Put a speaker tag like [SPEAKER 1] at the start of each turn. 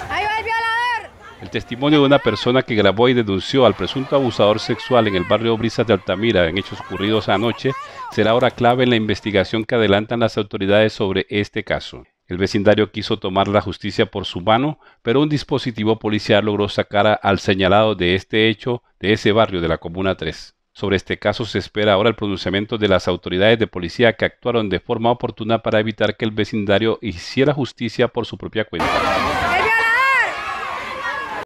[SPEAKER 1] ¡Ahí el violador!
[SPEAKER 2] El testimonio de una persona que grabó y denunció al presunto abusador sexual en el barrio Brisas de Altamira en hechos ocurridos anoche será ahora clave en la investigación que adelantan las autoridades sobre este caso. El vecindario quiso tomar la justicia por su mano, pero un dispositivo policial logró sacar al señalado de este hecho de ese barrio de la Comuna 3. Sobre este caso se espera ahora el pronunciamiento de las autoridades de policía que actuaron de forma oportuna para evitar que el vecindario hiciera justicia por su propia cuenta.